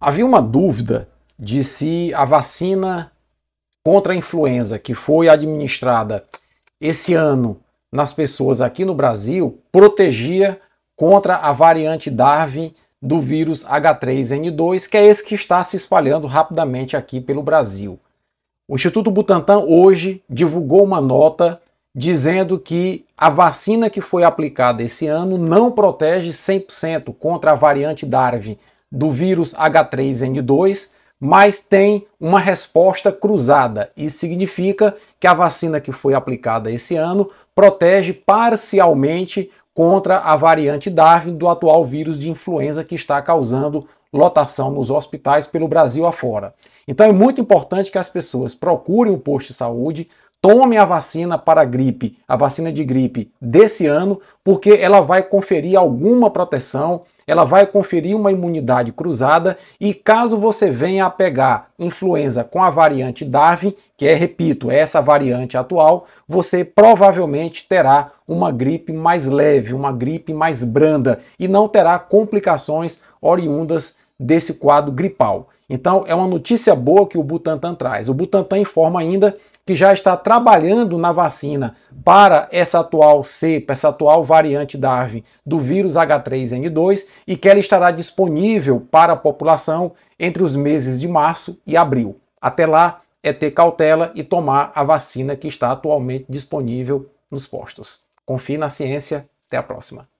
Havia uma dúvida de se a vacina contra a influenza que foi administrada esse ano nas pessoas aqui no Brasil protegia contra a variante Darwin do vírus H3N2, que é esse que está se espalhando rapidamente aqui pelo Brasil. O Instituto Butantan hoje divulgou uma nota dizendo que a vacina que foi aplicada esse ano não protege 100% contra a variante Darwin do vírus H3N2, mas tem uma resposta cruzada. Isso significa que a vacina que foi aplicada esse ano protege parcialmente contra a variante Darwin do atual vírus de influenza que está causando lotação nos hospitais pelo Brasil afora. Então é muito importante que as pessoas procurem o posto de saúde, tome a vacina para a gripe, a vacina de gripe desse ano, porque ela vai conferir alguma proteção, ela vai conferir uma imunidade cruzada e caso você venha a pegar influenza com a variante Darwin, que é, repito, é essa variante atual, você provavelmente terá uma gripe mais leve, uma gripe mais branda e não terá complicações oriundas desse quadro gripal. Então, é uma notícia boa que o Butantan traz. O Butantan informa ainda que já está trabalhando na vacina para essa atual cepa, essa atual variante Darwin do vírus H3N2 e que ela estará disponível para a população entre os meses de março e abril. Até lá é ter cautela e tomar a vacina que está atualmente disponível nos postos. Confie na ciência. Até a próxima.